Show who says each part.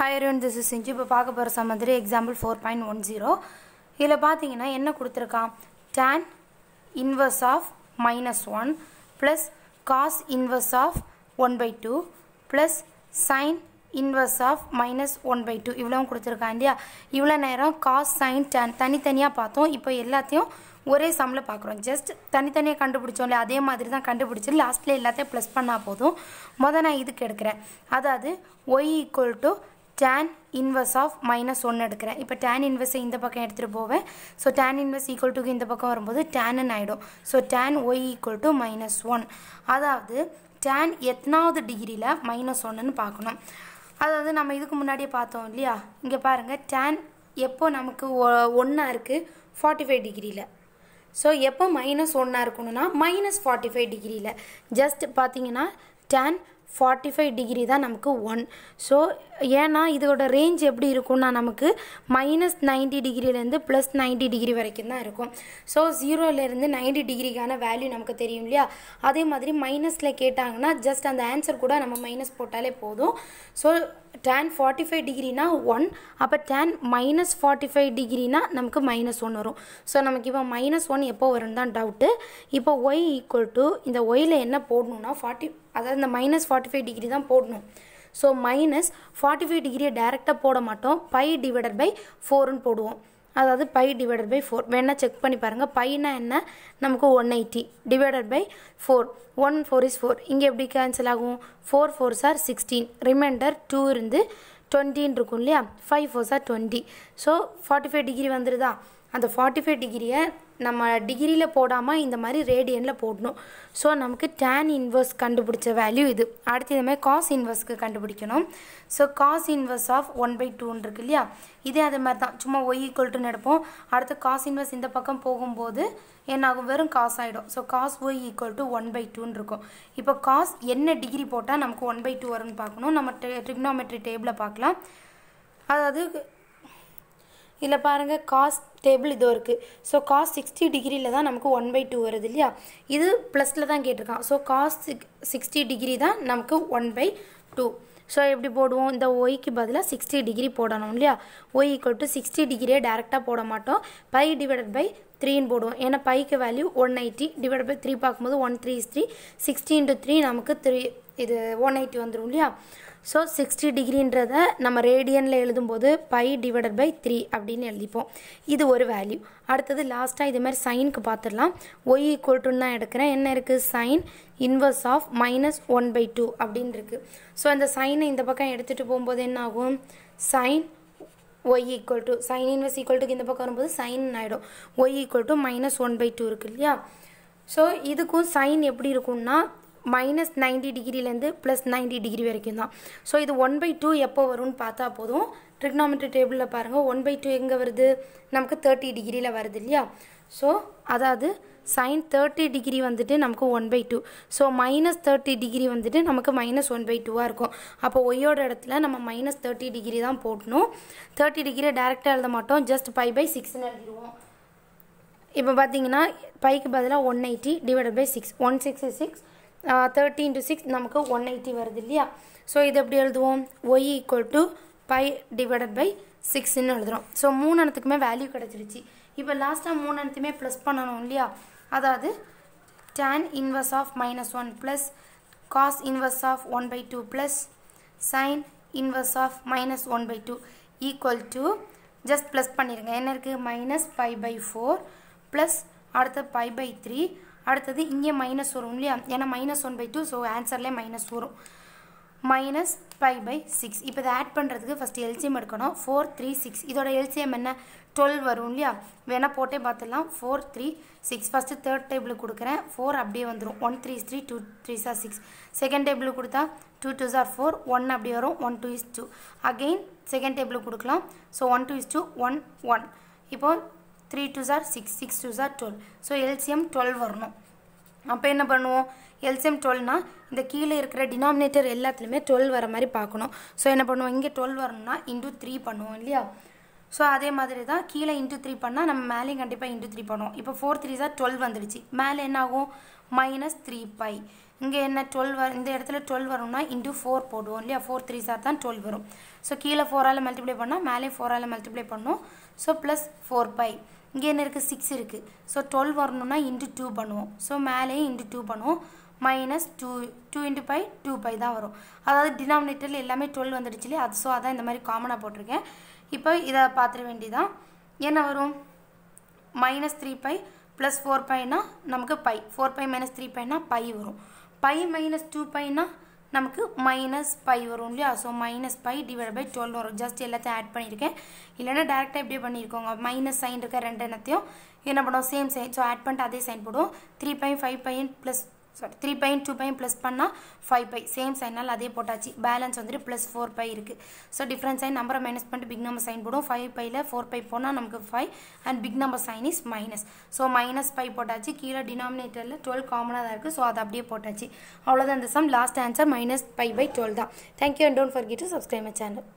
Speaker 1: hi Arun this செஞ்சு இப்போ பார்க்க போகிற some example four point one zero இதில் பார்த்தீங்கன்னா என்ன கொடுத்துருக்கான் tan inverse of minus one plus cos inverse of one by two plus sine inverse of minus one by two இவ்வளோவும் கொடுத்துருக்கான் இல்லையா இவ்வளோ நேரம் காஸ் சைன் டேன் தனித்தனியாக பார்த்தோம் இப்போ எல்லாத்தையும் ஒரே சம்மில் பார்க்குறோம் ஜஸ்ட் தனித்தனியாக கண்டுபிடிச்சோம் இல்லையா அதே மாதிரி தான் கண்டுபிடிச்சி லாஸ்ட்டில் எல்லாத்தையும் ப்ளஸ் பண்ணால் போதும் மொதல் நான் இதுக்கு எடுக்கிறேன் அதாவது Y equal to tan inverse of minus ஒன்று எடுக்கிறேன் இப்போ டேன் இன்வர்ஸை இந்த பக்கம் எடுத்துகிட்டு போவேன் ஸோ டேன் இன்வர்ஸ் ஈக்குவல் டுக்கு இந்த பக்கம் வரும்போது டேனுன்னு ஆகிடும் so tan Y equal to minus one அதாவது டேன் எத்தனாவது டிகிரியில் மைனஸ் ஒன்றுன்னு பார்க்கணும் அதாவது நம்ம இதுக்கு முன்னாடியே பார்த்தோம் இல்லையா இங்கே பாருங்கள் டேன் எப்போ நமக்கு ஒன்றா இருக்குது ஃபார்ட்டி ஃபைவ் டிகிரியில் ஸோ எப்போ மைனஸ் ஒன்னாக இருக்கணும்னா மைனஸ் ஃபார்ட்டி ஃபைவ் டிகிரியில் ஜஸ்ட் பார்த்தீங்கன்னா டேன் ஃபார்ட்டி ஃபைவ் டிகிரி தான் நமக்கு ஒன் ஸோ ஏன்னா இதோட ரேஞ்ச் எப்படி இருக்கும்னா நமக்கு மைனஸ் நைன்ட்டி டிகிரிலேருந்து ப்ளஸ் நைன்ட்டி டிகிரி வரைக்கும் தான் இருக்கும் ஸோ ஜீரோலேருந்து நைன்ட்டி டிகிரிக்கான வேல்யூ நமக்கு தெரியும் இல்லையா அதே மாதிரி மைனஸில் கேட்டாங்கன்னா ஜஸ்ட் அந்த ஆன்சர் கூட நம்ம மைனஸ் போட்டாலே போதும் ஸோ டேன் ஃபார்ட்டி ஃபைவ் டிகிரினா ஒன் அப்போ டேன் மைனஸ் ஃபார்ட்டி ஃபைவ் டிகிரினா நமக்கு மைனஸ் ஒன் வரும் ஸோ நமக்கு இப்போ மைனஸ் ஒன் எப்போ வரும் தான் டவுட்டு இப்போ ஒய் ஈக்குவல் டு இந்த ஒயில் என்ன போடணுன்னா ஃபார்ட்டி அதாவது இந்த minus forty forty five degree தான் போடணும் ஸோ மைனஸ் ஃபார்ட்டி ஃபைவ் டிகிரியை டேரெக்டாக போட மாட்டோம் பை டிவைடட் பை ஃபோர்னு போடுவோம் அதாவது பை டிவைடட் பை ஃபோர் வேணால் செக் பண்ணி பாருங்கள் பைனா என்ன நமக்கு one eighty divided by four one four is four இங்கே எப்படி கேன்சல் ஆகும் four four sir sixteen remainder two இருந்து டுவெண்ட்டின்னு இருக்கும் இல்லையா five four sir twenty so forty five degree வந்துடுதா அந்த ஃபார்ட்டி ஃபைவ் டிகிரியை நம்ம டிகிரியில் போடாமல் இந்த மாதிரி ரேடியனில் போடணும் ஸோ நமக்கு டேன் இன்வர்ஸ் கண்டுபிடிச்ச வேல்யூ இது அடுத்து இந்த மாதிரி காஸ் இன்வர்ஸ்க்கு கண்டுபிடிக்கணும் so cos inverse of one by டூன்னு இருக்கு இல்லையா இதே அது மாதிரி தான் சும்மா ஒய் ஈக்குவல் நடப்போம் அடுத்து காஸ் இன்வர்ஸ் இந்த பக்கம் போகும்போது என்னாகும் வெறும் காஸ் ஆகிடும் so cos Y equal to one by டூன்னு இருக்கும் இப்போ காஸ் என்ன டிகிரி போட்டால் நமக்கு ஒன் பை டூ வரும்னு பார்க்கணும் நம்ம ட்ரிக்னோமெட்ரி டேபிளை பார்க்கலாம் அதாவது இதில் பாருங்கள் காஸ் டேபிள் இதோ இருக்குது ஸோ காஸ் சிக்ஸ்டி டிகிரியில் தான் நமக்கு ஒன் பை டூ வருது இல்லையா இது ப்ளஸில் தான் கேட்டிருக்கான் ஸோ காஸ் சிக்ஸ்டி டிகிரி தான் நமக்கு ஒன் பை டூ ஸோ எப்படி போடுவோம் இந்த ஒய்க்கு பதிலாக சிக்ஸ்டி டிகிரி போடணும் இல்லையா ஒய் ஈக்குவல் டு சிக்ஸ்டி டிகிரியே டேரெக்டாக போட மாட்டோம் பை டிவைடட் பை த்ரீன்னு போடுவோம் ஏன்னா பைக்கு value one eighty divide by three பார்க்கும்போது one three is three sixty into three நமக்கு த்ரீ இது ஒன் எயிட்டி வந்துடும் இல்லையா ஸோ சிக்ஸ்டி டிகிரின்றத நம்ம ரேடியனில் எழுதும்போது பை டிவைடட் பை த்ரீ அப்படின்னு எழுதிப்போம் இது ஒரு வேல்யூ அடுத்தது லாஸ்ட்டாக இது மாதிரி சைனுக்கு பார்த்துடலாம் ஒய் ஈக்குவல் டுன்னு தான் எடுக்கிறேன் என்ன இருக்குது sine inverse of minus one by two அப்படின்னு இருக்குது ஸோ அந்த சைனை இந்த பக்கம் எடுத்துகிட்டு போகும்போது என்ன ஆகும் sine Y equal to sine inverse equal டுக்கு இந்த பக்கம் வரும்போது சைன் ஆகிடும் Y equal to minus one by two இருக்குது இல்லையா ஸோ இதுக்கும் சைன் எப்படி இருக்கும்னா மைனஸ் நைன்டி டிகிரிலேருந்து ப்ளஸ் நைன்டி டிகிரி வரைக்கும் தான் ஸோ இது ஒன் பை டூ எப்போ வரும்னு பார்த்தா போதும் ட்ரிக்னாமெட்ரி டேபிளில் பாருங்கள் ஒன் பை டூ எங்கே வருது நமக்கு தேர்ட்டி டிகிரியில் வருது இல்லையா ஸோ அதாவது சைன் தேர்ட்டி டிகிரி வந்துட்டு நமக்கு one by two so minus thirty degree வந்துட்டு நமக்கு மைனஸ் ஒன் பை டூவாக இருக்கும் அப்போ ஒய்யோட இடத்துல நம்ம மைனஸ் தேர்ட்டி டிகிரி தான் போட்டணும் தேர்ட்டி டிகிரியை டேரெக்டாக எழுத மாட்டோம் ஜஸ்ட் பை பை சிக்ஸ்னு எழுதிடுவோம் இப்போ பார்த்தீங்கன்னா பைக்கு பதிலாக one eighty divided by six one six six thirty into six நமக்கு ஒன் எயிட்டி வருது இல்லையா ஸோ இது எப்படி எழுதுவோம் Y equal to pi divided by சிக்ஸ்ன்னு எழுதுறோம் ஸோ மூணு வேல்யூ கிடச்சிருச்சு இப்போ லாஸ்ட்டாக மூணு அனைத்துமே ப்ளஸ் பண்ணணும் இல்லையா அதாவது tan inverse of minus 1 plus cos inverse of 1 by 2 plus sin inverse of minus 1 by 2 equal to just plus பண்ணிருங்க என்ன இருக்கு minus pi by 4 plus அடுத்த pi by 3 அடுத்தது இங்கே மைனஸ் வரும் இல்லையா ஏன்னா minus one by two so ஆன்சர்லேயே மைனஸ் வரும் மைனஸ் ஃபைவ் பை சிக்ஸ் இப்போ இதை ஆட் பண்ணுறதுக்கு ஃபஸ்ட்டு எல்சிஎம் எடுக்கணும் ஃபோர் த்ரீ சிக்ஸ் இதோட எல்சிஎம் என்ன டுவெல் வரும் இல்லையா வேணால் போட்டே பார்த்துடலாம் four three six first third table கொடுக்குறேன் ஃபோர் அப்படியே வந்துடும் one three three two three sir six second table கொடுத்தா two two sir four one அப்படி வரும் one two is two again second table கொடுக்கலாம் so one two is two one one இப்போது three two sir six six two sir twelve so LCM twelve வரணும் அப்போ என்ன பண்ணுவோம் LCM டுவெல்னால் இந்த கீழே இருக்கிற டினாமினேட்டர் எல்லாத்துலேயுமே டுவெல் வர மாதிரி பார்க்கணும் ஸோ என்ன பண்ணுவோம் இங்கே டுவெல் வரணும்னா இன்டூ த்ரீ பண்ணுவோம் இல்லையா ஸோ அதே மாதிரி தான் கீழே இன்ட்டு த்ரீ பண்ணால் நம்ம மேலேயும் கண்டிப்பாக இன்ட்டு த்ரீ பண்ணுவோம் இப்போ ஃபோர் த்ரீ சார் டுவெல் வந்துடுச்சு மேலே என்ன ஆகும் மைனஸ் த்ரீ பை இங்கே என்ன டுவெல் வ இந்த இடத்துல டுவெல் வரும்னா இன்ட்டு ஃபோர் போடுவோம் இல்லையா ஃபோர் த்ரீ சார் தான் டுவெல் வரும் ஸோ கீழே ஃபோரால் மல்டிப்ளை பண்ணால் மேலே ஃபோரால் மல்டிப்ளை பண்ணோம் ஸோ ப்ளஸ் ஃபோர் பை இங்கே என்ன இருக்குது சிக்ஸ் இருக்குது ஸோ டுவெல் வரணும்னா இன்ட்டு டூ பண்ணுவோம் ஸோ மேலேயும் இன்ட்டு டூ பண்ணுவோம் minus two two into pi two pi தான் வரும் அதாவது டினாமினேட்டரில் எல்லாமே டுவெல் வந்துடுச்சு இல்லையா அது ஸோ அதான் இந்த மாதிரி காமனாக போட்டிருக்கேன் இப்போ இதை பார்த்துட வேண்டியதான் என்ன வரும் minus three pi plus four பைனா நமக்கு pi four pi minus three பைனா பை வரும் பை மைனஸ் டூ பைனா நமக்கு மைனஸ் பை வரும் இல்லையா so minus pi divide by twelve வரும் ஜஸ்ட் எல்லாத்தையும் ஆட் பண்ணியிருக்கேன் இல்லைன்னா டேரெக்டாக இப்படியே பண்ணியிருக்கோங்க மைனஸ் சைன் இருக்க ரெண்டு என்னத்தையும் என்ன பண்ணுவோம் சேம் சைன் ஸோ ஆட் பண்ணிட்டு அதே சைன் போடும் த்ரீ பை ஃபைவ் பையன் ப்ளஸ் சாரி த்ரீ பையும் டூ பையும் ப்ளஸ் பண்ணால் ஃபைவ் பை சேம் சைனால் அதே போட்டாச்சு பேலன்ஸ் வந்துட்டு ப்ளஸ் ஃபோர் பை இருக்குது ஸோ டிஃப்ரெண்ட் சைன் நம்பரை மைனஸ் பண்ணிட்டு பிக் நம்பர் சைன் போடும் ஃபைவ் பையில் ஃபோர் பை போனால் நமக்கு five and big number sign is minus so minus pi போட்டாச்சு கீழே டினாமினேட்டரில் டுவெல் காமனாக தான் இருக்குது ஸோ அதை அப்படியே போட்டாச்சு அவ்வளோதான் இந்த sum last answer minus pi by twelve தான் thank you and don't forget to subscribe my channel